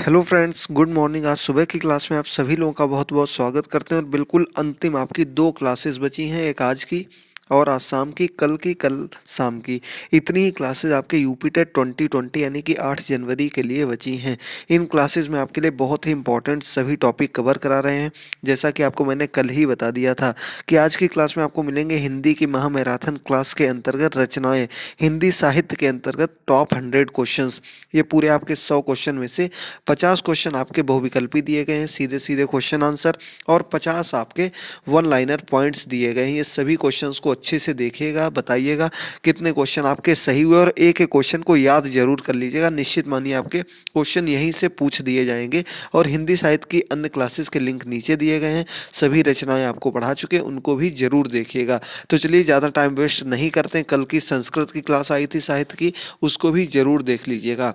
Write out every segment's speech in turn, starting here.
hello friends good morning आज सुबह की क्लास में आप सभी लोगों का बहुत बहुत स्वागत करते हैं और बिल्कुल अंतिम आपकी दो क्लासेस बची हैं एक आज की और आज शाम की कल की कल शाम की इतनी ही क्लासेज आपके यूपी टेट ट्वेंटी ट्वेंटी यानी कि आठ जनवरी के लिए बची हैं इन क्लासेज में आपके लिए बहुत ही इंपॉर्टेंट सभी टॉपिक कवर करा रहे हैं जैसा कि आपको मैंने कल ही बता दिया था कि आज की क्लास में आपको मिलेंगे हिंदी की महामैराथन क्लास के अंतर्गत रचनाएं हिंदी साहित्य के अंतर्गत टॉप हंड्रेड क्वेश्चन ये पूरे आपके सौ क्वेश्चन में से पचास क्वेश्चन आपके बहुविकल्पी दिए गए हैं सीधे सीधे क्वेश्चन आंसर और पचास आपके वन लाइनर पॉइंट्स दिए गए हैं ये सभी क्वेश्चन को अच्छे से देखिएगा बताइएगा कितने क्वेश्चन आपके सही हुए और एक एक क्वेश्चन को याद जरूर कर लीजिएगा निश्चित मानिए आपके क्वेश्चन यहीं से पूछ दिए जाएंगे और हिंदी साहित्य की अन्य क्लासेस के लिंक नीचे दिए गए हैं सभी रचनाएं आपको पढ़ा चुके हैं उनको भी जरूर देखिएगा तो चलिए ज़्यादा टाइम वेस्ट नहीं करते कल की संस्कृत की क्लास आई थी साहित्य की उसको भी जरूर देख लीजिएगा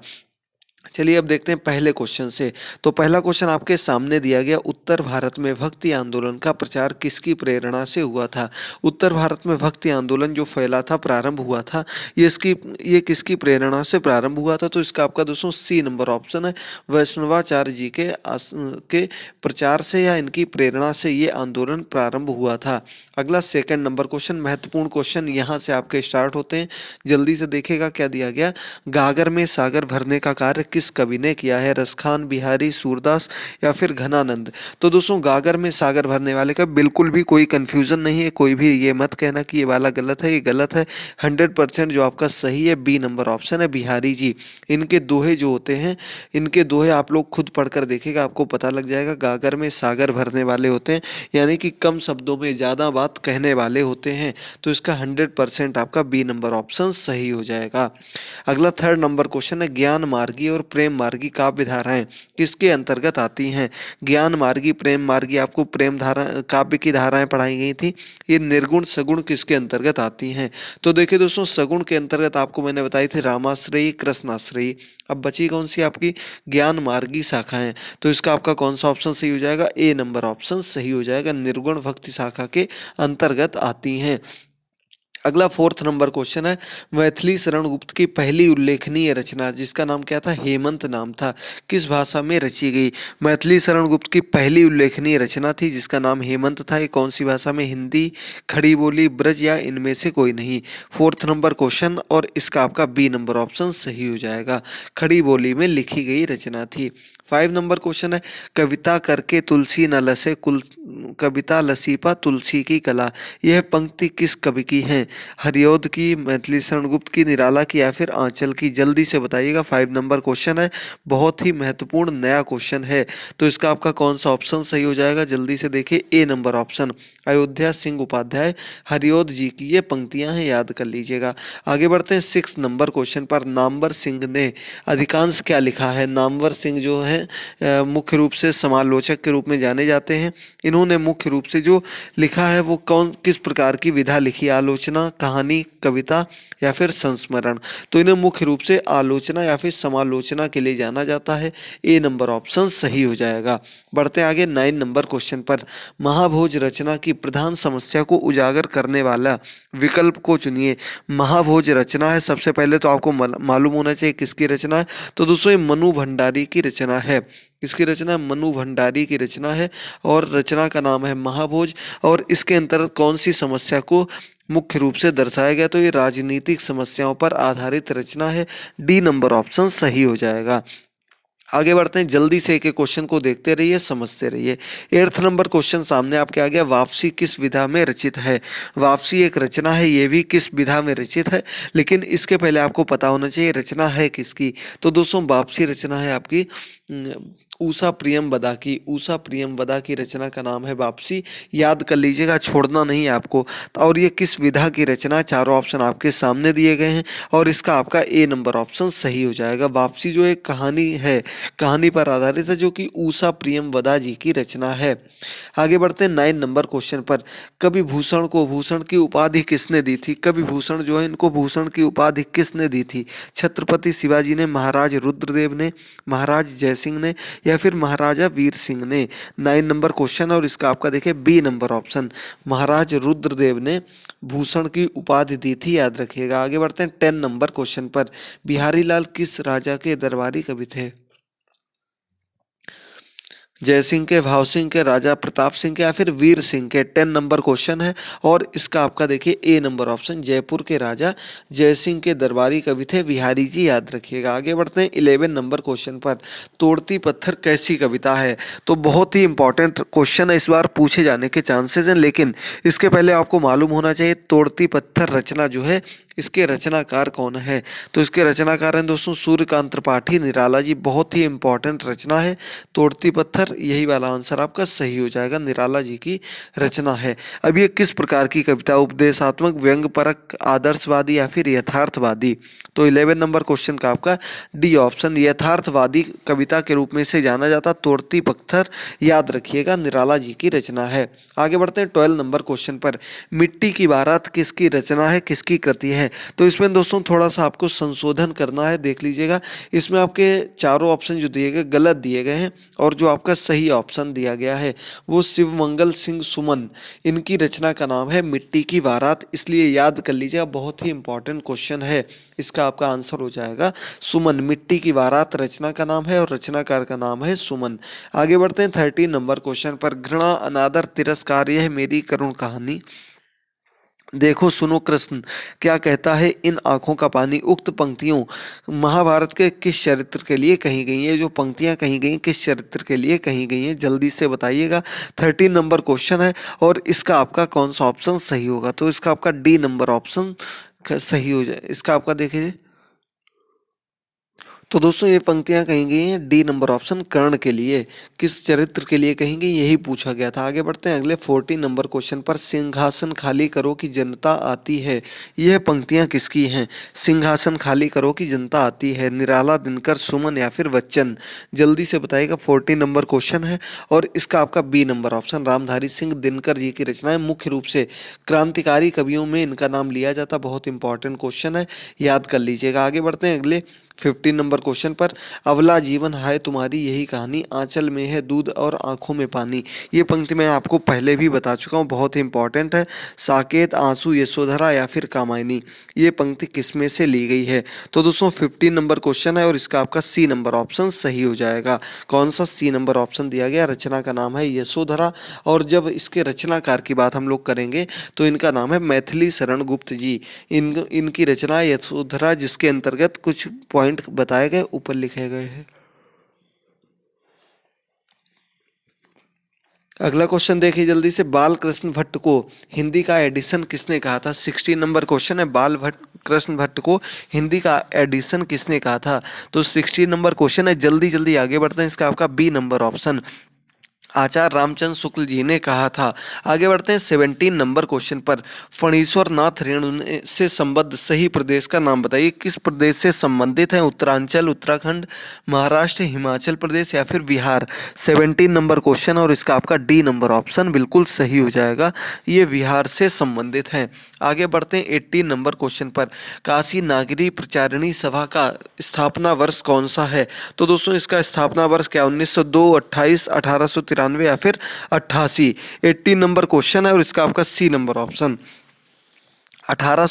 चलिए अब देखते हैं पहले क्वेश्चन से तो पहला क्वेश्चन आपके सामने दिया गया उत्तर भारत में भक्ति आंदोलन का प्रचार किसकी प्रेरणा से हुआ था उत्तर भारत में भक्ति आंदोलन जो फैला था प्रारंभ हुआ था ये इसकी ये किसकी प्रेरणा से प्रारंभ हुआ था तो इसका आपका दोस्तों सी नंबर ऑप्शन है वैष्णवाचार्य जी के आस, के प्रचार से या इनकी प्रेरणा से ये आंदोलन प्रारंभ हुआ था अगला सेकेंड नंबर क्वेश्चन महत्वपूर्ण क्वेश्चन यहाँ से आपके स्टार्ट होते हैं जल्दी से देखेगा क्या दिया गया गागर में सागर भरने का कार्य किस कवि ने किया है रसखान बिहारी सूरदास या फिर घनानंद तो दोस्तों गागर में सागर भरने वाले का बिल्कुल भी कोई कन्फ्यूज़न नहीं है कोई भी ये मत कहना कि ये वाला गलत है ये गलत है हंड्रेड परसेंट जो आपका सही है बी नंबर ऑप्शन है बिहारी जी इनके दोहे जो होते हैं इनके दोहे आप लोग खुद पढ़कर देखेगा आपको पता लग जाएगा गागर में सागर भरने वाले होते हैं यानी कि कम शब्दों में ज़्यादा बात कहने वाले होते हैं तो इसका हंड्रेड परसेंट आपका बी नंबर ऑप्शन सही हो जाएगा अगला थर्ड नंबर क्वेश्चन है ज्ञान मार्गी और और प्रेम मार्गी काव्य धाराएं किसके अंतर्गत आती हैं ज्ञान मार्गी प्रेम मार्गी आपको प्रेम धारा काव्य की धाराएं पढ़ाई गई थी ये निर्गुण सगुण किसके अंतर्गत आती हैं तो देखिए दोस्तों सगुण के अंतर्गत आपको मैंने बताई थी रामाश्रयी कृष्णाश्रयी अब बची कौन सी आपकी ज्ञान मार्गी शाखाएं तो इसका आपका कौन सा ऑप्शन सही हो जाएगा ए नंबर ऑप्शन सही हो जाएगा निर्गुण भक्ति शाखा के अंतर्गत आती हैं अगला फोर्थ नंबर क्वेश्चन है मैथिली शरण गुप्त की पहली उल्लेखनीय रचना जिसका नाम क्या था हेमंत नाम था किस भाषा में रची गई मैथिली शरण गुप्त की पहली उल्लेखनीय रचना थी जिसका नाम हेमंत था ये कौन सी भाषा में हिंदी खड़ी बोली ब्रज या इनमें से कोई नहीं फोर्थ नंबर क्वेश्चन और इसका आपका बी नंबर ऑप्शन सही हो जाएगा खड़ी बोली में लिखी गई रचना थी फाइव नंबर क्वेश्चन है कविता करके तुलसी न लसे कुल कविता लसीपा तुलसी की कला यह पंक्ति किस कवि की है हरियोध की मैथिली शरणगुप्त की निराला की या फिर आंचल की जल्दी से बताइएगा फाइव नंबर क्वेश्चन है बहुत ही महत्वपूर्ण नया क्वेश्चन है तो इसका आपका कौन सा ऑप्शन सही हो जाएगा जल्दी से देखिए A number option Ayodhya Singh Upadhyay Hariaudh ji की ये पंक्तियां हैं याद कर लीजिएगा आगे बढ़ते हैं सिक्स नंबर क्वेश्चन पर नामवर सिंह ने अधिकांश क्या लिखा है नामवर सिंह जो है हैं मुख्य रूप से समालोचक के रूप में जाने जाते हैं इन्होंने मुख्य रूप से जो लिखा है वो कौन किस प्रकार की विधा लिखी आलोचना कहानी कविता या फिर संस्मरण तो इन्हें मुख्य रूप से आलोचना या फिर समालोचना के लिए जाना जाता है ए नंबर ऑप्शन सही हो जाएगा बढ़ते आगे नाइन नंबर क्वेश्चन पर महाभोज रचना की प्रधान समस्या को उजागर करने वाला विकल्प को चुनिए महाभोज रचना है सबसे पहले तो आपको मालूम होना चाहिए किसकी रचना है तो दोस्तों ये मनु भंडारी की रचना है इसकी रचना मनु भंडारी की रचना है और रचना का नाम है महाभोज और इसके अंतर्गत कौन सी समस्या को मुख्य रूप से दर्शाया गया तो ये राजनीतिक समस्याओं पर आधारित रचना है डी नंबर ऑप्शन सही हो जाएगा आगे बढ़ते हैं जल्दी से एक एक क्वेश्चन को देखते रहिए समझते रहिए एर्थ नंबर क्वेश्चन सामने आपके आ गया वापसी किस विधा में रचित है वापसी एक रचना है ये भी किस विधा में रचित है लेकिन इसके पहले आपको पता होना चाहिए रचना है किसकी तो दोस्तों वापसी रचना है आपकी ऊषा प्रियम वदा की ऊषा प्रियम वदा की रचना का नाम है वापसी याद कर लीजिएगा छोड़ना नहीं आपको और ये किस विधा की रचना चारों ऑप्शन आपके सामने दिए गए हैं और इसका आपका ए नंबर ऑप्शन सही हो जाएगा वापसी जो एक कहानी है कहानी पर आधारित है जो कि ऊषा प्रियम वदा जी की रचना है आगे बढ़ते हैं नाइन नंबर क्वेश्चन पर कवि भूषण को भूषण की उपाधि किसने दी थी कवि भूषण जो है इनको भूषण की उपाधि किसने दी थी छत्रपति शिवाजी ने महाराज रुद्रदेव ने महाराज जयसिंह ने या फिर महाराजा वीर सिंह ने नाइन नंबर क्वेश्चन और इसका आपका देखिए B number option Maharaj Rudradev ने भूषण की उपाधि दी थी याद रखिएगा आगे बढ़ते हैं टेन नंबर क्वेश्चन पर बिहारी लाल किस राजा के दरबारी कवि थे जय सिंह के भाव सिंह के राजा प्रताप सिंह के या फिर वीर सिंह के टेन नंबर क्वेश्चन है और इसका आपका देखिए ए नंबर ऑप्शन जयपुर के राजा जय सिंह के दरबारी कवि थे बिहारी जी याद रखिएगा आगे बढ़ते हैं इलेवन नंबर क्वेश्चन पर तोड़ती पत्थर कैसी कविता है तो बहुत ही इंपॉर्टेंट क्वेश्चन है इस बार पूछे जाने के चांसेज हैं लेकिन इसके पहले आपको मालूम होना चाहिए तोड़ती पत्थर रचना जो है इसके रचनाकार कौन है तो इसके रचनाकार हैं दोस्तों सूर्यकांत त्रिपाठी निराला जी बहुत ही इंपॉर्टेंट रचना है तोड़ती पत्थर यही वाला आंसर आपका सही हो जाएगा निराला जी की रचना है अब ये किस प्रकार की कविता उपदेशात्मक परक आदर्शवादी या फिर यथार्थवादी तो इलेवन नंबर क्वेश्चन का आपका डी ऑप्शन यथार्थवादी कविता के रूप में से जाना जाता तोड़ती पत्थर याद रखिएगा निराला जी की रचना है आगे बढ़ते हैं ट्वेल्व नंबर क्वेश्चन पर मिट्टी की बारात किसकी रचना है किसकी कृति है तो इसमें दोस्तों थोड़ा सा आपको संशोधन करना है देख लीजिएगा इसमें आपके चारों ऑप्शन जो दिए गए गलत दिए गए हैं और जो आपका सही ऑप्शन दिया गया है वो शिव मंगल सिंह सुमन इनकी रचना का नाम है मिट्टी की बारात इसलिए याद कर लीजिएगा बहुत ही इंपॉर्टेंट क्वेश्चन है इसका आपका आंसर हो जाएगा सुमन मिट्टी की वारात रचना का नाम है और रचनाकार का नाम है सुमन आगे बढ़ते हैं थर्टीन नंबर क्वेश्चन पर घृणा अनादर तिरस नमस्कार यह मेरी करुण कहानी देखो सुनो कृष्ण क्या कहता है इन आँखों का पानी उक्त पंक्तियों महाभारत के किस चरित्र के लिए कही गई हैं जो पंक्तियाँ कही गई किस चरित्र के लिए कही गई हैं जल्दी से बताइएगा थर्टीन नंबर क्वेश्चन है और इसका आपका कौन सा ऑप्शन सही होगा तो इसका आपका डी नंबर ऑप्शन सही हो जाए इसका आपका देखिए तो दोस्तों ये पंक्तियाँ कही गई हैं डी नंबर ऑप्शन कर्ण के लिए किस चरित्र के लिए कहेंगे यही पूछा गया था आगे बढ़ते हैं अगले फोर्टी नंबर क्वेश्चन पर सिंहासन खाली करो कि जनता आती है यह पंक्तियाँ किसकी हैं सिंहासन खाली करो कि जनता आती है निराला दिनकर सुमन या फिर बच्चन जल्दी से बताइएगा फोर्टी नंबर क्वेश्चन है और इसका आपका B number option Ramdhari Singh Dinkar ji की रचनाएं मुख्य रूप से क्रांतिकारी कवियों में इनका नाम लिया जाता बहुत इंपॉर्टेंट क्वेश्चन है याद कर लीजिएगा आगे बढ़ते हैं अगले फिफ्टीन नंबर क्वेश्चन पर अवला जीवन हाय तुम्हारी यही कहानी आंचल में है दूध और आंखों में पानी ये पंक्ति मैं आपको पहले भी बता चुका हूँ बहुत ही इंपॉर्टेंट है साकेत आंसू यशोधरा या फिर कामायनी ये पंक्ति किस में से ली गई है तो दोस्तों फिफ्टीन नंबर क्वेश्चन है और इसका आपका सी नंबर ऑप्शन सही हो जाएगा कौन सा सी नंबर ऑप्शन दिया गया रचना का नाम है यशोधरा और जब इसके रचनाकार की बात हम लोग करेंगे तो इनका नाम है मैथिली शरण गुप्त जी इन इनकी रचना यशोधरा जिसके अंतर्गत कुछ पॉइंट बताए गए ऊपर लिखे गए हैं अगला क्वेश्चन देखिए जल्दी से बाल कृष्ण भट्ट को हिंदी का एडिशन किसने कहा था सिक्सटी नंबर क्वेश्चन है बाल भट्ट कृष्ण भट्ट को हिंदी का एडिशन किसने कहा था तो सिक्सटी नंबर क्वेश्चन है जल्दी जल्दी आगे बढ़ते हैं इसका आपका B number option Acharya Ramchandra Shukla ji ने कहा था आगे बढ़ते हैं सेवनटीन नंबर क्वेश्चन पर फणीश्वर नाथ रेणु से संबद्ध सही प्रदेश का नाम बताइए किस प्रदेश से संबंधित हैं उत्तरांचल उत्तराखंड महाराष्ट्र हिमाचल प्रदेश या फिर बिहार सेवनटीन नंबर क्वेश्चन और इसका आपका डी नंबर ऑप्शन बिल्कुल सही हो जाएगा ये बिहार से संबंधित हैं आगे बढ़ते हैं एट्टीन नंबर क्वेश्चन पर काशी नागरी प्रचारिणी सभा का स्थापना वर्ष कौन सा है तो दोस्तों इसका स्थापना वर्ष क्या उन्नीस सौ दो अट्ठाईस अठारह सौ तिरानवे या फिर अट्ठासी एट्टीन नंबर क्वेश्चन है और इसका आपका सी नंबर ऑप्शन अठारह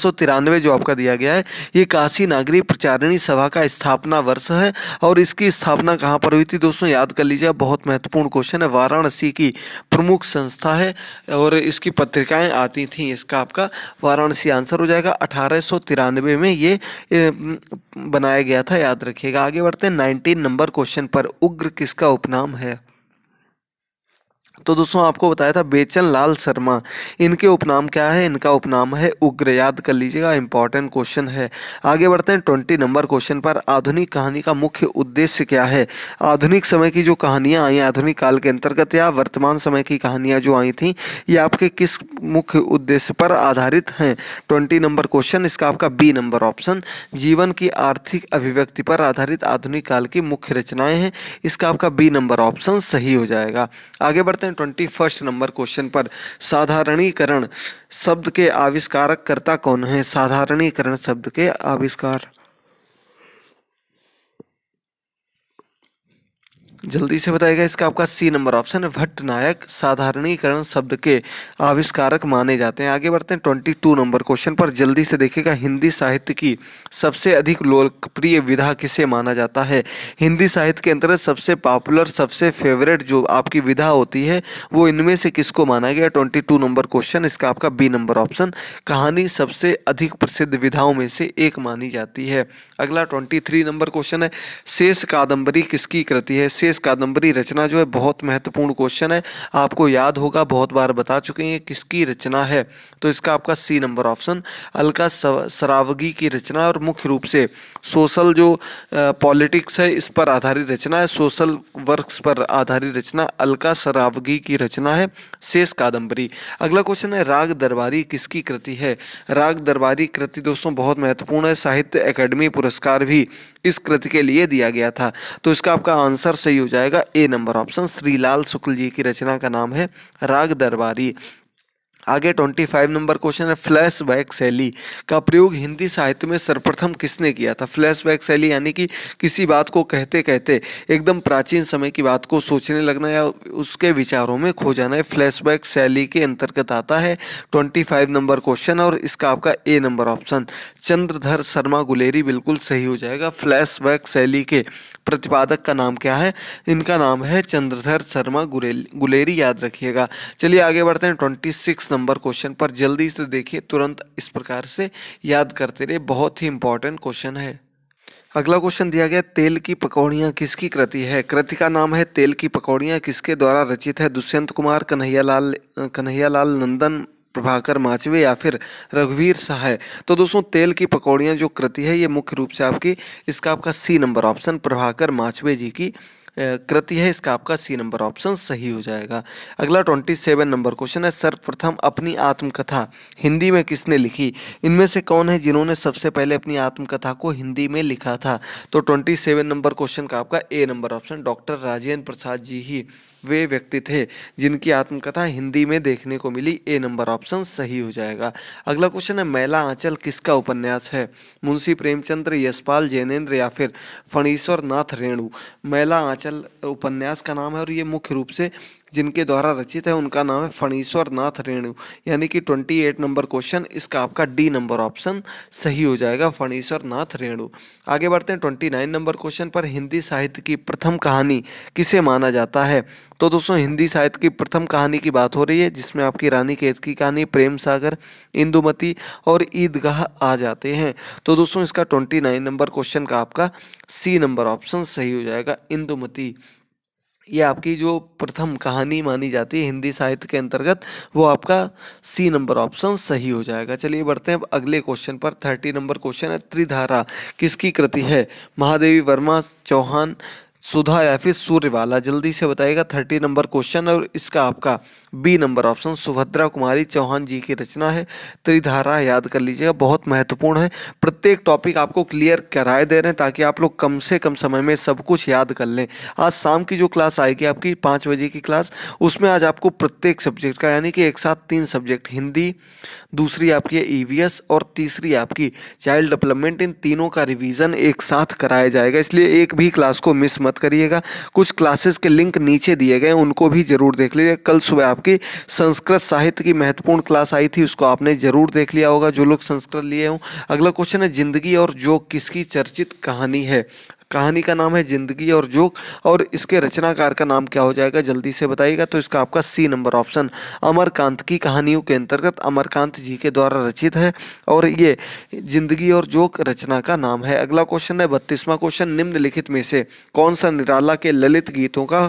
जो आपका दिया गया है ये काशी नागरी प्रचारिणी सभा का स्थापना वर्ष है और इसकी स्थापना कहाँ पर हुई थी दोस्तों याद कर लीजिए बहुत महत्वपूर्ण क्वेश्चन है वाराणसी की प्रमुख संस्था है और इसकी पत्रिकाएं आती थीं इसका आपका वाराणसी आंसर हो जाएगा अठारह में ये बनाया गया था याद रखिएगा आगे बढ़ते हैं नाइनटीन नंबर क्वेश्चन पर उग्र किसका उपनाम है तो दोस्तों आपको बताया था बेचन लाल शर्मा इनके उपनाम क्या है इनका उपनाम है उग्र याद कर लीजिएगा इंपॉर्टेंट क्वेश्चन है आगे बढ़ते हैं ट्वेंटी नंबर क्वेश्चन पर आधुनिक कहानी का मुख्य उद्देश्य क्या है आधुनिक समय की जो कहानियाँ आई आधुनिक काल के अंतर्गत या वर्तमान समय की कहानियाँ जो आई थी ये आपके किस मुख्य उद्देश्य पर आधारित हैं ट्वेंटी नंबर क्वेश्चन इसका आपका बी नंबर ऑप्शन जीवन की आर्थिक अभिव्यक्ति पर आधारित आधुनिक काल की मुख्य रचनाएं हैं इसका आपका बी नंबर ऑप्शन सही हो जाएगा आगे बढ़ते हैं हैं ट्वेंटी फर्स्ट नंबर क्वेश्चन पर साधारणीकरण शब्द के आविष्कारक कर्ता कौन है साधारणीकरण शब्द के आविष्कार जल्दी से बताएगा इसका आपका सी नंबर ऑप्शन है भट्ट नायक साधारणीकरण शब्द के आविष्कारक माने जाते हैं आगे बढ़ते हैं ट्वेंटी टू नंबर क्वेश्चन पर जल्दी से देखेगा हिंदी साहित्य की सबसे अधिक लोकप्रिय विधा किसे माना जाता है हिंदी साहित्य के अंतर्गत सबसे पॉपुलर सबसे फेवरेट जो आपकी विधा होती है वो इनमें से किसको माना गया ट्वेंटी टू नंबर क्वेश्चन इसका आपका बी नंबर ऑप्शन कहानी सबसे अधिक प्रसिद्ध विधाओं में से एक मानी जाती है अगला ट्वेंटी थ्री नंबर क्वेश्चन है शेष कादम्बरी किसकी कृति है शेष इस कादंबरी रचना जो है बहुत महत्वपूर्ण क्वेश्चन है आपको याद होगा बहुत बार बता चुके हैं किसकी रचना है तो इसका आपका C number option Alka Saraogi की रचना और मुख्य रूप से सोशल जो पॉलिटिक्स है इस पर आधारित रचना है सोशल वर्क्स पर आधारित रचना अलका सरावगी की रचना है शेष कादंबरी अगला क्वेश्चन है राग दरबारी किसकी कृति है राग दरबारी कृति दोस्तों बहुत महत्वपूर्ण है साहित्य अकेडमी पुरस्कार भी इस कृति के लिए दिया गया था तो इसका आपका आंसर सही हो जाएगा A number option Shrilal Shukla ji की रचना का नाम है राग दरबारी आगे ट्वेंटी फाइव नंबर क्वेश्चन है फ्लैश बैक शैली का प्रयोग हिंदी साहित्य में सर्वप्रथम किसने किया था फ्लैश बैक शैली यानी कि किसी बात को कहते कहते एकदम प्राचीन समय की बात को सोचने लगना या उसके विचारों में खो जाना है फ्लैश बैक शैली के अंतर्गत आता है ट्वेंटी फाइव नंबर क्वेश्चन और इसका आपका A number option Chandradhar Sharma Guleri बिल्कुल सही हो जाएगा फ्लैश बैक शैली के प्रतिपादक का नाम क्या है इनका नाम है चंद्रधर शर्मा गुलेरी याद रखिएगा चलिए आगे बढ़ते हैं ट्वेंटी सिक्स नंबर क्वेश्चन पर जल्दी से देखिए तुरंत इस प्रकार से याद करते रहे बहुत ही इंपॉर्टेंट क्वेश्चन है अगला क्वेश्चन दिया गया तेल की पकौड़ियाँ किसकी कृति है कृति का नाम है तेल की पकौड़ियाँ किसके द्वारा रचित है दुष्यंत कुमार कन्हैयालाल कन्हैयालाल नंदन प्रभाकर माचवे या फिर रघुवीर सहाय तो दोस्तों तेल की पकौड़ियाँ जो कृति है ये मुख्य रूप से आपकी इसका आपका C number option Prabhakar Machwe ji की कृति है इसका आपका सी नंबर ऑप्शन सही हो जाएगा अगला ट्वेंटी सेवन नंबर क्वेश्चन है सर्वप्रथम अपनी आत्मकथा हिंदी में किसने लिखी इनमें से कौन है जिन्होंने सबसे पहले अपनी आत्मकथा को हिंदी में लिखा था तो ट्वेंटी सेवन नंबर क्वेश्चन का आपका A number option doctor Rajendra Prasad ji ही वे व्यक्ति थे जिनकी आत्मकथा हिंदी में देखने को मिली ए नंबर ऑप्शन सही हो जाएगा अगला क्वेश्चन है मैला आंचल किसका उपन्यास है मुंशी प्रेमचंद्र यशपाल जैनेन्द्र या फिर फणीश्वर नाथ रेणु मैला आंचल उपन्यास का नाम है और ये मुख्य रूप से जिनके द्वारा रचित है उनका नाम है फणीश्वर नाथ रेणु यानी कि ट्वेंटी एट नंबर क्वेश्चन इसका आपका डी नंबर ऑप्शन सही हो जाएगा फणीश्वर नाथ रेणु आगे बढ़ते हैं ट्वेंटी नाइन नंबर क्वेश्चन पर हिंदी साहित्य की प्रथम कहानी किसे माना जाता है तो दोस्तों हिंदी साहित्य की प्रथम कहानी की बात हो रही है जिसमें आपकी रानी केत की कहानी प्रेम सागर इंदुमती और ईदगाह आ जाते हैं तो दोस्तों इसका ट्वेंटी नाइन नंबर क्वेश्चन का आपका सी नंबर ऑप्शन सही हो जाएगा इंदुमती ये आपकी जो प्रथम कहानी मानी जाती है हिंदी साहित्य के अंतर्गत वो आपका सी नंबर ऑप्शन सही हो जाएगा चलिए बढ़ते हैं अब अगले क्वेश्चन पर थर्टी नंबर क्वेश्चन है त्रिधारा किसकी कृति है महादेवी वर्मा चौहान सुधा या फिर सूर्यवाला जल्दी से बताइएगा थर्टी नंबर क्वेश्चन और इसका आपका B number option Subhadra Kumari Chauhan ji की रचना है त्रिधारा याद कर लीजिएगा बहुत महत्वपूर्ण है प्रत्येक टॉपिक आपको क्लियर कराए दे रहे हैं ताकि आप लोग कम से कम समय में सब कुछ याद कर लें आज शाम की जो क्लास आएगी आपकी पाँच बजे की क्लास उसमें आज आपको प्रत्येक सब्जेक्ट का यानी कि एक साथ तीन सब्जेक्ट हिंदी दूसरी आपकी है ई e और तीसरी आपकी चाइल्ड डेवलपमेंट इन तीनों का रिवीजन एक साथ कराया जाएगा इसलिए एक भी क्लास को मिस मत करिएगा कुछ क्लासेस के लिंक नीचे दिए गए उनको भी जरूर देख लीजिए कल सुबह आप आपकी संस्कृत साहित्य की महत्वपूर्ण क्लास आई थी उसको आपने जरूर देख लिया होगा जो लोग संस्कृत लिए हों अगला क्वेश्चन है जिंदगी और जो किसकी चर्चित कहानी है कहानी का नाम है जिंदगी और जोक और इसके रचनाकार का नाम क्या हो जाएगा जल्दी से बताइएगा तो इसका आपका सी नंबर ऑप्शन अमरकांत की कहानियों के अंतर्गत अमरकांत जी के द्वारा रचित है और ये जिंदगी और जोक रचना का नाम है अगला क्वेश्चन है बत्तीसवां क्वेश्चन निम्नलिखित में से कौन सा निराला के ललित गीतों का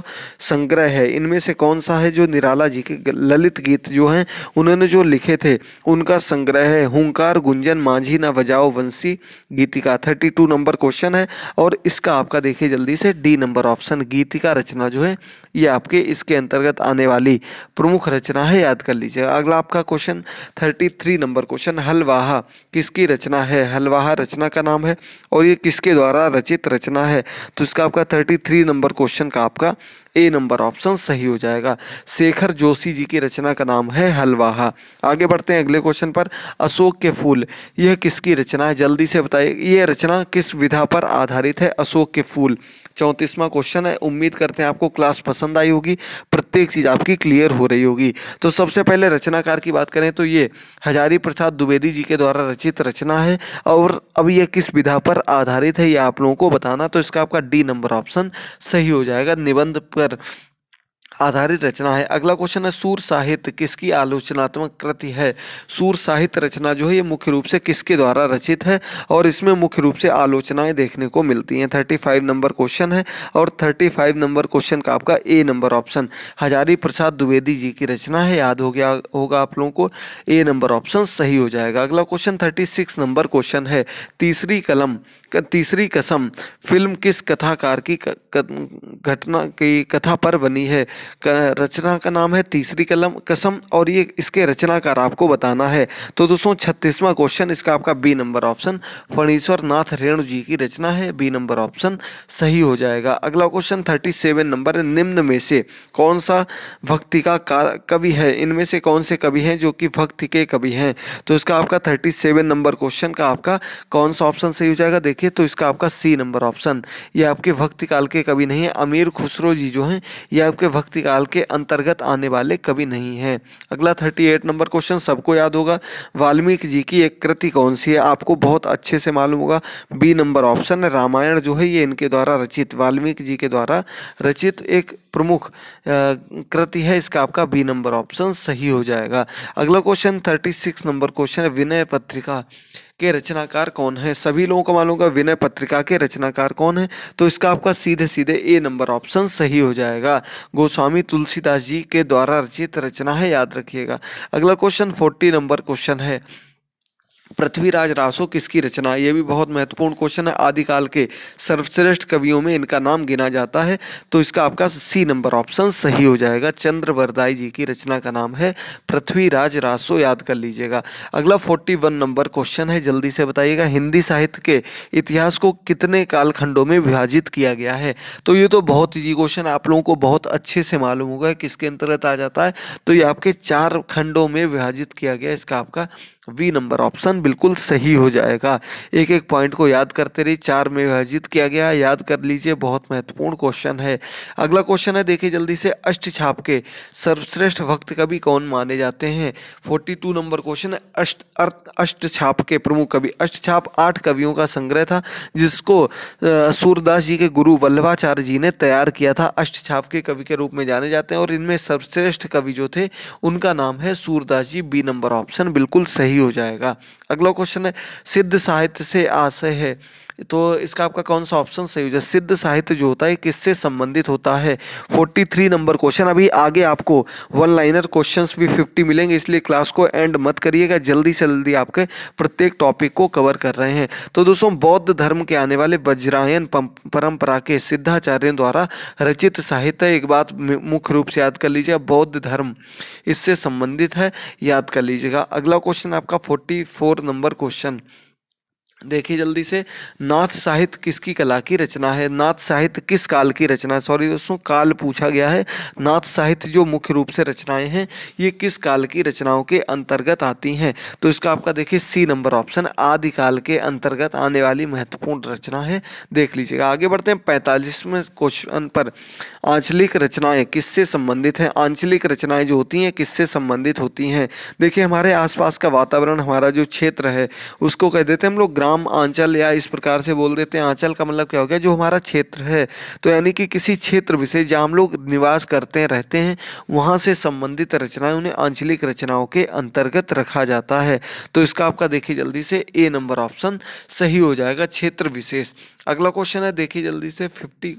संग्रह है इनमें से कौन सा है जो निराला जी के ललित गीत जो हैं उन्होंने जो लिखे थे उनका संग्रह है हुंकार गुंजन मांझी ना बजाओ वंशी गीतिका थर्टी टू नंबर क्वेश्चन है और इस इसका आपका देखिए जल्दी से डी नंबर ऑप्शन गीतिका रचना जो है ये आपके इसके अंतर्गत आने वाली प्रमुख रचना है याद कर लीजिए अगला आपका question thirty three number question हलवाहा किसकी रचना है हलवाहा रचना का नाम है और ये किसके द्वारा रचित रचना है तो इसका आपका थर्टी थ्री नंबर क्वेश्चन का आपका ए नंबर ऑप्शन सही हो जाएगा शेखर जोशी जी की रचना का नाम है हलवाहा आगे बढ़ते हैं अगले क्वेश्चन पर अशोक के फूल यह किसकी रचना है जल्दी से बताइए यह रचना किस विधा पर आधारित है अशोक के फूल चौंतीसवां क्वेश्चन है उम्मीद करते हैं आपको क्लास पसंद पसंद आई होगी प्रत्येक चीज़ आपकी क्लियर हो रही होगी तो सबसे पहले रचनाकार की बात करें तो ये हजारी प्रसाद द्विवेदी जी के द्वारा रचित रचना है और अब यह किस विधा पर आधारित है ये आप लोगों को बताना तो इसका आपका डी नंबर ऑप्शन सही हो जाएगा निबंध पर आधारित रचना है अगला क्वेश्चन है सूर साहित्य किसकी आलोचनात्मक कृति है सूर साहित्य रचना जो है ये मुख्य रूप से किसके द्वारा रचित है और इसमें मुख्य रूप से आलोचनाएं देखने को मिलती हैं थर्टी फाइव नंबर क्वेश्चन है और थर्टी फाइव नंबर क्वेश्चन का आपका A number option Hazari Prasad Dwivedi ji की रचना है याद हो गया होगा आप लोगों को ए नंबर ऑप्शन सही हो जाएगा अगला question thirty six number question है तीसरी कलम तीसरी कसम फिल्म किस कथाकार की घटना की कथा पर बनी है रचना का नाम है तीसरी कलम कसम और ये इसके रचनाकार आपको बताना है तो दोस्तों छत्तीसवां क्वेश्चन इसका आपका B number option Phanishwar Nath Renu ji की रचना है बी नंबर ऑप्शन सही हो जाएगा अगला क्वेश्चन थर्टी सेवन नंबर निम्न में से कौन सा भक्ति का कवि है इनमें से कौन से कवि हैं जो कि भक्ति के कवि हैं तो इसका आपका थर्टी सेवन नंबर क्वेश्चन का आपका कौन सा ऑप्शन सही हो जाएगा देखिए तो इसका आपका सी नंबर ऑप्शन ये आपके भक्ति काल के कवि नहीं है अमीर खुसरो जी जो हैं ये आपके भक्ति काल के अंतर्गत आने वाले कवि नहीं हैं अगला थर्टी एट नंबर क्वेश्चन सबको याद होगा वाल्मीकि जी की एक कृति कौन सी है आपको बहुत अच्छे से मालूम होगा बी नंबर ऑप्शन है रामायण जो है ये इनके द्वारा रचित वाल्मीकि जी के द्वारा रचित एक प्रमुख कृति है इसका आपका बी नंबर ऑप्शन सही हो जाएगा अगला question thirty six number question है विनय पत्रिका के रचनाकार कौन है सभी लोगों को मालूम होगा विनय पत्रिका के रचनाकार कौन है तो इसका आपका सीधे सीधे ए नंबर ऑप्शन सही हो जाएगा गोस्वामी तुलसीदास जी के द्वारा रचित रचना है याद रखिएगा अगला क्वेश्चन फोर्टी नंबर क्वेश्चन है पृथ्वीराज रासो किसकी रचना ये भी बहुत महत्वपूर्ण क्वेश्चन है आदिकाल के सर्वश्रेष्ठ कवियों में इनका नाम गिना जाता है तो इसका आपका सी नंबर ऑप्शन सही हो जाएगा चंद्र वरदाई जी की रचना का नाम है पृथ्वीराज रासो याद कर लीजिएगा अगला फोर्टी वन नंबर क्वेश्चन है जल्दी से बताइएगा हिंदी साहित्य के इतिहास को कितने कालखंडों में विभाजित किया गया है तो ये तो बहुत ईजी क्वेश्चन आप लोगों को बहुत अच्छे से मालूम होगा किसके अंतर्गत आ जाता है तो ये आपके चार खंडों में विभाजित किया गया इसका आपका वी नंबर ऑप्शन बिल्कुल सही हो जाएगा एक एक पॉइंट को याद करते रहिए चार में विभाजित किया गया याद कर लीजिए बहुत महत्वपूर्ण क्वेश्चन है अगला क्वेश्चन है देखिए जल्दी से अष्ट छाप के सर्वश्रेष्ठ भक्त कवि कौन माने जाते हैं फोर्टी टू नंबर क्वेश्चन है अष्ट अर्थ अष्ट छाप के प्रमुख कवि अष्ट छाप आठ कवियों का संग्रह था जिसको सूरदास जी के गुरु वल्लभाचार्य जी ने तैयार किया था अष्ट छाप के कवि के रूप में जाने जाते हैं और इनमें सर्वश्रेष्ठ कवि जो थे उनका नाम है Surdas ji B number option बिल्कुल सही सही हो जाएगा अगला क्वेश्चन है सिद्ध साहित्य से आशय है तो इसका आपका कौन सा ऑप्शन सही हो जाए सिद्ध साहित्य जो होता है किससे संबंधित होता है 43 नंबर क्वेश्चन अभी आगे आपको वन लाइनर क्वेश्चंस भी 50 मिलेंगे इसलिए क्लास को एंड मत करिएगा जल्दी से जल्दी आपके प्रत्येक टॉपिक को कवर कर रहे हैं तो दोस्तों बौद्ध धर्म के आने वाले वज्रायन परंपरा के सिद्धाचार्यों द्वारा रचित साहित्य एक बात मुख्य रूप से याद कर लीजिएगा बौद्ध धर्म इससे संबंधित है याद कर लीजिएगा अगला क्वेश्चन आपका फोर्टी नंबर क्वेश्चन देखिए जल्दी से नाथ साहित्य किसकी कला की रचना है नाथ साहित्य किस काल की रचना है सॉरी दोस्तों काल पूछा गया है नाथ साहित्य जो मुख्य रूप से रचनाएं हैं ये किस काल की रचनाओं के अंतर्गत आती हैं तो इसका आपका देखिए सी नंबर ऑप्शन आदिकाल के अंतर्गत आने वाली महत्वपूर्ण रचना है देख लीजिएगा आगे बढ़ते हैं पैंतालीसवें क्वेश्चन पर आंचलिक रचनाएं किससे संबंधित हैं आंचलिक रचनाएं जो होती हैं किससे संबंधित होती हैं देखिए हमारे आसपास का वातावरण हमारा जो क्षेत्र है उसको कह देते हैं हम लोग ग्राम ग्राम आंचल या इस प्रकार से बोल देते हैं आंचल का मतलब क्या हो गया जो हमारा क्षेत्र है तो यानी कि किसी क्षेत्र विशेष जहाँ हम लोग निवास करते हैं रहते हैं वहाँ से संबंधित रचनाएं उन्हें आंचलिक रचनाओं के अंतर्गत रखा जाता है तो इसका आपका देखिए जल्दी से ए नंबर ऑप्शन सही हो जाएगा क्षेत्र विशेष अगला क्वेश्चन है देखिए जल्दी से fifty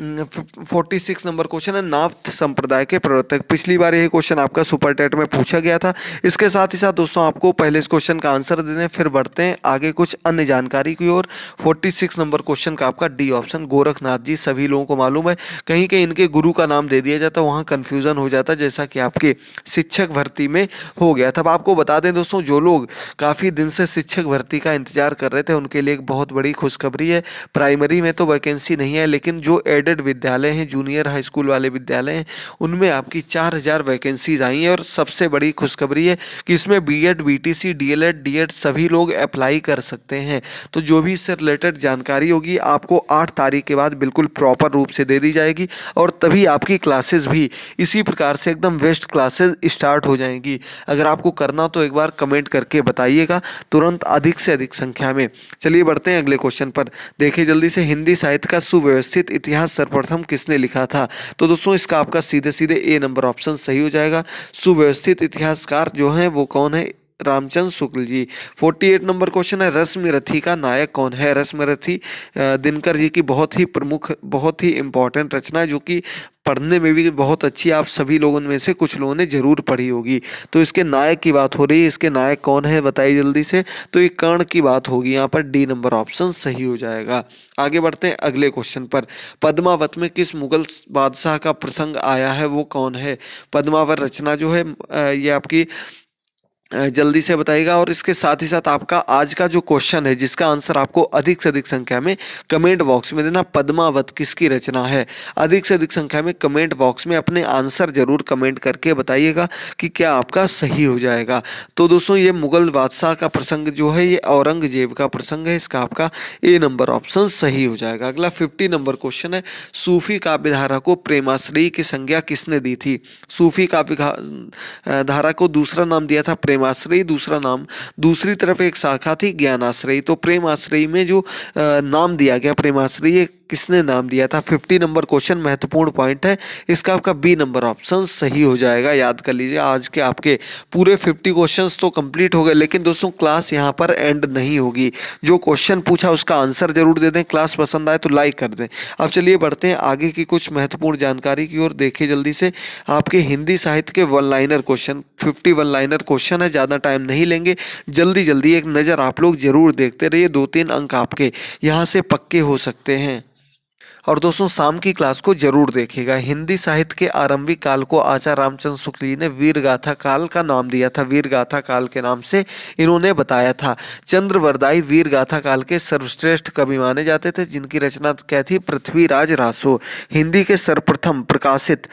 hmm, forty six number question है नाथ संप्रदाय के प्रवर्तक पिछली बार यही क्वेश्चन आपका सुपर टेट में पूछा गया था इसके साथ ही साथ दोस्तों आपको पहले इस क्वेश्चन का आंसर देने दें फिर बढ़ते हैं आगे कुछ अन्य जानकारी की ओर फोर्टी सिक्स नंबर क्वेश्चन का आपका डी ऑप्शन गोरखनाथ जी सभी लोगों को मालूम है कहीं कहीं इनके गुरु का नाम दे दिया जाता वहाँ कन्फ्यूज़न हो जाता जैसा कि आपके शिक्षक भर्ती में हो गया था आपको बता दें दोस्तों जो लोग काफ़ी दिन से शिक्षक भर्ती का इंतजार कर रहे थे उनके लिए एक बहुत बड़ी खुशखबरी है प्राइमरी में तो वैकेंसी नहीं है लेकिन जो एड एडेड विद्यालय हैं जूनियर हाई स्कूल वाले विद्यालय हैं उनमें आपकी चार हज़ार वैकेंसीज आई हैं और सबसे बड़ी खुशखबरी है कि इसमें B Ed B T C D El Ed D Ed सभी लोग अप्लाई कर सकते हैं तो जो भी इससे रिलेटेड जानकारी होगी आपको आठ तारीख के बाद बिल्कुल प्रॉपर रूप से दे दी जाएगी और तभी आपकी क्लासेस भी इसी प्रकार से एकदम बेस्ट क्लासेस स्टार्ट हो जाएंगी अगर आपको करना तो एक बार कमेंट करके बताइएगा तुरंत अधिक से अधिक संख्या में चलिए बढ़ते हैं अगले क्वेश्चन पर देखिए जल्दी से हिंदी साहित्य का सुव्यवस्थित इतिहास सर्वप्रथम किसने लिखा था तो दोस्तों इसका आपका सीधे सीधे ए नंबर ऑप्शन सही हो जाएगा सुव्यवस्थित इतिहासकार जो हैं वो कौन है Ramchandra Shukla ji forty eight number question है रश्मि रथी का नायक कौन है रश्मि रथी दिनकर जी की बहुत ही प्रमुख बहुत ही इंपॉर्टेंट रचना है जो कि पढ़ने में भी बहुत अच्छी आप सभी लोगों में से कुछ लोगों ने जरूर पढ़ी होगी तो इसके नायक की बात हो रही है इसके नायक कौन है बताइए जल्दी से तो ये कर्ण की बात होगी यहाँ पर डी नंबर ऑप्शन सही हो जाएगा आगे बढ़ते हैं अगले क्वेश्चन पर पद्मावत में किस मुगल बादशाह का प्रसंग आया है वो कौन है पद्मावत रचना जो है ये आपकी जल्दी से बताइएगा और इसके साथ ही साथ आपका आज का जो क्वेश्चन है जिसका आंसर आपको अधिक से अधिक संख्या में कमेंट बॉक्स में देना पद्मावत किसकी रचना है अधिक से अधिक संख्या में कमेंट बॉक्स में अपने आंसर जरूर कमेंट करके बताइएगा कि क्या आपका सही हो जाएगा तो दोस्तों ये मुगल बादशाह का प्रसंग जो है ये औरंगजेब का प्रसंग है इसका आपका ए नंबर ऑप्शन सही हो जाएगा अगला फिफ्टी नंबर क्वेश्चन है सूफी काव्यधारा को प्रेमाश्री की संज्ञा किसने दी थी सूफी काव्य धारा को दूसरा नाम दिया था प्रेमा प्रेमाश्रय दूसरा नाम दूसरी तरफ एक शाखा थी ज्ञानाश्रय तो प्रेमाश्रय में जो नाम दिया गया प्रेमाश्रय एक किसने नाम दिया था फिफ्टी नंबर क्वेश्चन महत्वपूर्ण पॉइंट है इसका आपका बी नंबर ऑप्शन सही हो जाएगा याद कर लीजिए आज के आपके पूरे फिफ्टी क्वेश्चन तो कंप्लीट हो गए लेकिन दोस्तों क्लास यहाँ पर एंड नहीं होगी जो क्वेश्चन पूछा उसका आंसर जरूर दे दें क्लास पसंद आए तो लाइक कर दें अब चलिए बढ़ते हैं आगे की कुछ महत्वपूर्ण जानकारी की ओर देखिए जल्दी से आपके हिंदी साहित्य के one liner question fifty one liner question है ज़्यादा टाइम नहीं लेंगे जल्दी जल्दी एक नज़र आप लोग जरूर देखते रहिए दो तीन अंक आपके यहाँ से पक्के हो सकते हैं और दोस्तों शाम की क्लास को जरूर देखेगा हिंदी साहित्य के आरंभिक काल को आचार्य रामचंद्र शुक्ल जी ने वीर गाथा काल का नाम दिया था वीर गाथा काल के नाम से इन्होंने बताया था चंद्रवरदाई गाथा काल के सर्वश्रेष्ठ कवि माने जाते थे जिनकी रचना क्या थी पृथ्वीराज रासो हिंदी के सर्वप्रथम प्रकाशित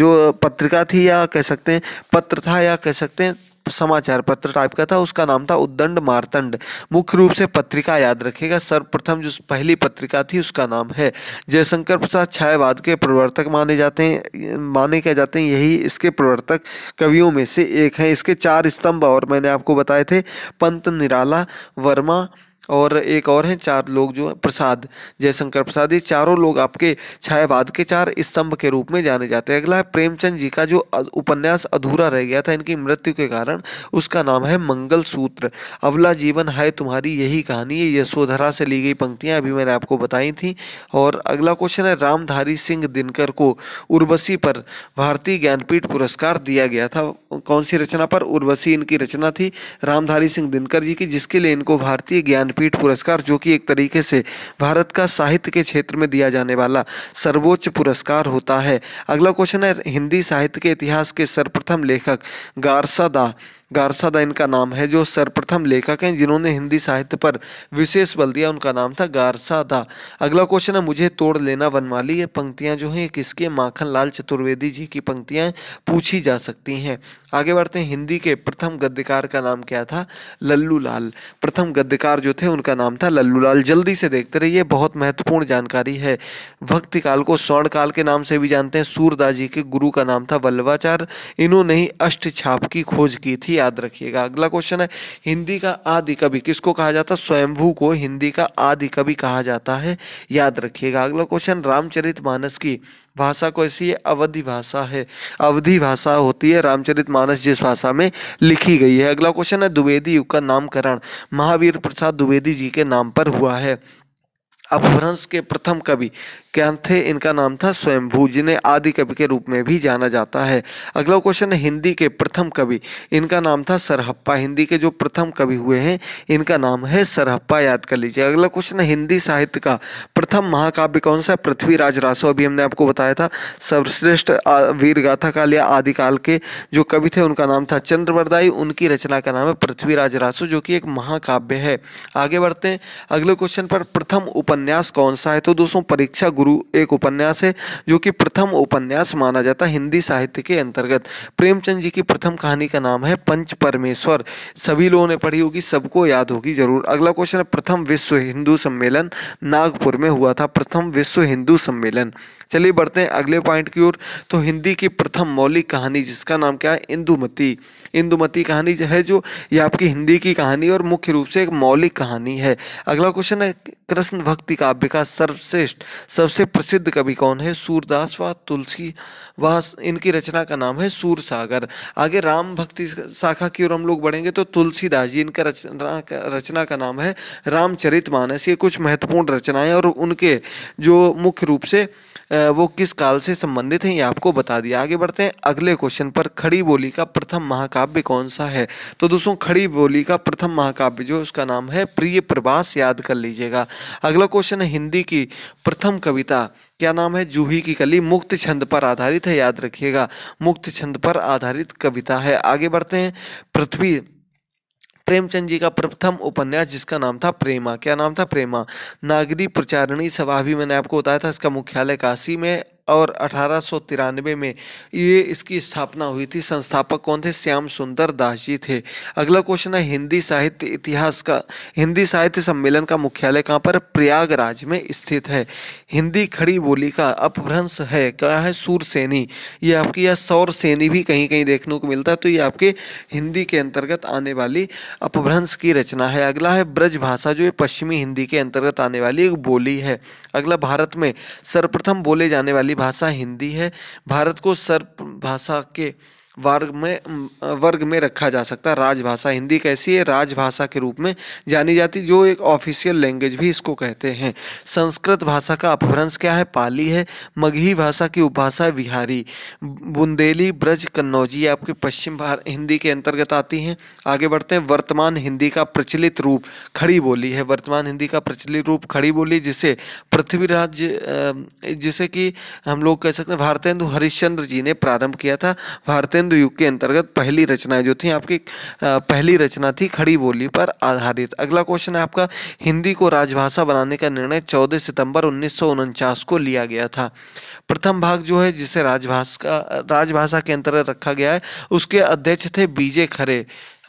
जो पत्रिका थी या कह सकते हैं पत्र था या कह सकते हैं समाचार पत्र टाइप का था उसका नाम था उद्दंड मारतंड मुख्य रूप से पत्रिका याद रखेगा सर्वप्रथम जो पहली पत्रिका थी उसका नाम है जयशंकर प्रसाद छायावाद के प्रवर्तक माने जाते हैं माने क्या जाते हैं यही इसके प्रवर्तक कवियों में से एक हैं इसके चार स्तंभ और मैंने आपको बताए थे पंत निराला वर्मा और एक और हैं चार लोग जो हैं प्रसाद जयशंकर प्रसाद ये चारों लोग आपके छायावाद के चार स्तंभ के रूप में जाने जाते हैं अगला है प्रेमचंद जी का जो उपन्यास अधूरा रह गया था इनकी मृत्यु के कारण उसका नाम है मंगल सूत्र अवला जीवन है तुम्हारी यही कहानी है यशोधरा से ली गई पंक्तियाँ अभी मैंने आपको बताई थी और अगला क्वेश्चन है रामधारी सिंह दिनकर को उर्वशी पर भारतीय ज्ञानपीठ पुरस्कार दिया गया था कौन सी रचना पर उर्वशी इनकी रचना थी रामधारी सिंह दिनकर जी की जिसके लिए इनको भारतीय ज्ञान ज्ञानपीठ पुरस्कार जो कि एक तरीके से भारत का साहित्य के क्षेत्र में दिया जाने वाला सर्वोच्च पुरस्कार होता है अगला क्वेश्चन है हिंदी साहित्य के इतिहास के सर्वप्रथम लेखक गारसादा गारसादा इनका नाम है जो सर्वप्रथम लेखक हैं जिन्होंने हिंदी साहित्य पर विशेष बल दिया उनका नाम था गारसादा अगला क्वेश्चन है मुझे तोड़ लेना वनमाली ये पंक्तियाँ जो हैं किसके माखन लाल चतुर्वेदी जी की पंक्तियाँ पूछी जा सकती हैं आगे बढ़ते हैं हिंदी के प्रथम गद्यकार का नाम क्या था लल्लू लाल प्रथम गद्यकार जो थे उनका नाम था लल्लू लाल जल्दी से देखते रहिए बहुत महत्वपूर्ण जानकारी है भक्ति काल को स्वर्ण काल के नाम से भी जानते हैं सूरदास जी के गुरु का नाम था वल्लवाचार्य इन्होंने ही अष्ट छाप की खोज की थी याद रखिएगा अगला क्वेश्चन है हिंदी का आदि कवि किसको कहा जाता है स्वयंभू को हिंदी का आदि कवि कहा जाता है याद रखिएगा अगला क्वेश्चन रामचरित मानस की भाषा को ऐसी है अवधि भाषा है अवधि भाषा होती है रामचरित मानस जिस भाषा में लिखी गई है अगला क्वेश्चन है द्विवेदी युग का नामकरण महावीर प्रसाद द्विवेदी जी के नाम पर हुआ है अपभ्रंश के प्रथम कवि क्या थे इनका नाम था स्वयंभू जिन्हें आदि कवि के रूप में भी जाना जाता है अगला क्वेश्चन है हिंदी के प्रथम कवि इनका नाम था सरहप्पा हिंदी के जो प्रथम कवि हुए हैं इनका नाम है सरहप्पा याद कर लीजिए अगला क्वेश्चन है हिंदी साहित्य का प्रथम महाकाव्य कौन सा पृथ्वीराज रासो अभी हमने आपको बताया था सर्वश्रेष्ठ वीर गाथा काल या आदिकाल के जो कवि थे उनका नाम था चंद्रवरदाई उनकी रचना का नाम है पृथ्वीराज रासो जो कि एक महाकाव्य है आगे बढ़ते हैं अगले क्वेश्चन पर प्रथम उपन्यास कौन सा है तो दोस्तों परीक्षा गुरु गुरु एक उपन्यास है जो कि प्रथम उपन्यास माना जाता है हिंदी साहित्य के अंतर्गत प्रेमचंद जी की प्रथम कहानी का नाम है पंच परमेश्वर सभी लोगों ने पढ़ी होगी सबको याद होगी जरूर अगला क्वेश्चन है प्रथम विश्व हिंदू सम्मेलन नागपुर में हुआ था प्रथम विश्व हिंदू सम्मेलन चलिए बढ़ते हैं अगले पॉइंट की ओर तो हिंदी की प्रथम मौलिक कहानी जिसका नाम क्या है इंदुमती इंदुमती कहानी जो है जो ये आपकी हिंदी की कहानी और मुख्य रूप से एक मौलिक कहानी है अगला क्वेश्चन है कृष्ण भक्ति काव्य का सर्वश्रेष्ठ सबसे प्रसिद्ध कवि कौन है सूरदास व तुलसी व इनकी रचना का नाम है सूर सागर आगे राम भक्ति शाखा की ओर हम लोग बढ़ेंगे तो तुलसीदास जी इनका रचना रचना का नाम है रामचरित मानस ये कुछ महत्वपूर्ण रचनाएं और उनके जो मुख्य रूप से वो किस काल से संबंधित हैं ये आपको बता दिया आगे बढ़ते हैं अगले क्वेश्चन पर खड़ी बोली का प्रथम महाकाव्य कौन सा है तो दोस्तों खड़ी बोली का प्रथम महाकाव्य जो उसका नाम है प्रिय प्रवास याद कर लीजिएगा अगला क्वेश्चन है हिंदी की प्रथम कविता क्या नाम है जूही की कली मुक्त छंद पर आधारित है याद रखिएगा मुक्त छंद पर आधारित कविता है आगे बढ़ते हैं पृथ्वी प्रेमचंद जी का प्रथम उपन्यास जिसका नाम था प्रेमा क्या नाम था प्रेमा नागरी प्रचारणी सभा भी मैंने आपको बताया था इसका मुख्यालय काशी में और अठारह में ये इसकी स्थापना हुई थी संस्थापक कौन थे श्याम सुंदर दास जी थे अगला क्वेश्चन है हिंदी साहित्य इतिहास का हिंदी साहित्य सम्मेलन का मुख्यालय कहाँ पर प्रयागराज में स्थित है हिंदी खड़ी बोली का अपभ्रंश है क्या है सूरसेनी ये आपकी या सौर सेनी भी कहीं कहीं देखने को मिलता है तो ये आपके हिंदी के अंतर्गत आने वाली अपभ्रंश की रचना है अगला है ब्रज भाषा जो पश्चिमी हिंदी के अंतर्गत आने वाली एक बोली है अगला भारत में सर्वप्रथम बोले जाने वाली भाषा हिंदी है भारत को सर्व भाषा के वर्ग में वर्ग में रखा जा सकता है राजभाषा हिंदी कैसी है राजभाषा के रूप में जानी जाती जो एक ऑफिशियल लैंग्वेज भी इसको कहते हैं संस्कृत भाषा का अपभ्रंश क्या है पाली है मगही भाषा की उपभाषा बिहारी बुंदेली ब्रज कन्नौजी आपके पश्चिम भारत हिंदी के अंतर्गत आती हैं आगे बढ़ते हैं वर्तमान हिंदी का प्रचलित रूप खड़ी बोली है वर्तमान हिंदी का प्रचलित रूप खड़ी बोली जिसे पृथ्वीराज जिसे कि हम लोग कह सकते हैं भारतेंदु हरिश्चंद्र जी ने प्रारंभ किया था भारतेंदु सिंध युग के अंतर्गत पहली रचनाएं जो थी आपकी पहली रचना थी खड़ी बोली पर आधारित अगला क्वेश्चन है आपका हिंदी को राजभाषा बनाने का निर्णय चौदह सितंबर उन्नीस को लिया गया था प्रथम भाग जो है जिसे राजभाषा राजभाषा के अंतर्गत रखा गया है उसके अध्यक्ष थे बीजे खरे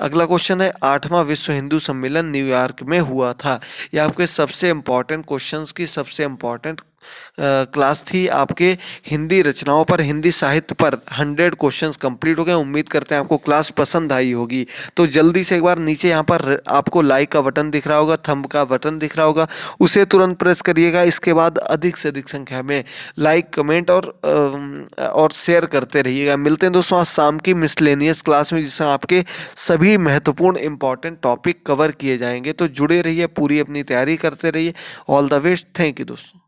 अगला क्वेश्चन है आठवां विश्व हिंदू सम्मेलन न्यूयॉर्क में हुआ था यह आपके सबसे इंपॉर्टेंट क्वेश्चंस की सबसे इंपॉर्टेंट क्लास थी आपके हिंदी रचनाओं पर हिंदी साहित्य पर हंड्रेड क्वेश्चन कंप्लीट हो गए उम्मीद करते हैं आपको क्लास पसंद आई होगी तो जल्दी से एक बार नीचे यहाँ पर आपको लाइक का बटन दिख रहा होगा थंब का बटन दिख रहा होगा उसे तुरंत प्रेस करिएगा इसके बाद अधिक से अधिक संख्या में लाइक कमेंट और और शेयर करते रहिएगा मिलते हैं दोस्तों आज शाम की मिसलेनियस क्लास में जिसमें आपके सभी महत्वपूर्ण इंपॉर्टेंट टॉपिक कवर किए जाएंगे तो जुड़े रहिए पूरी अपनी तैयारी करते रहिए all the best thank you दोस्तों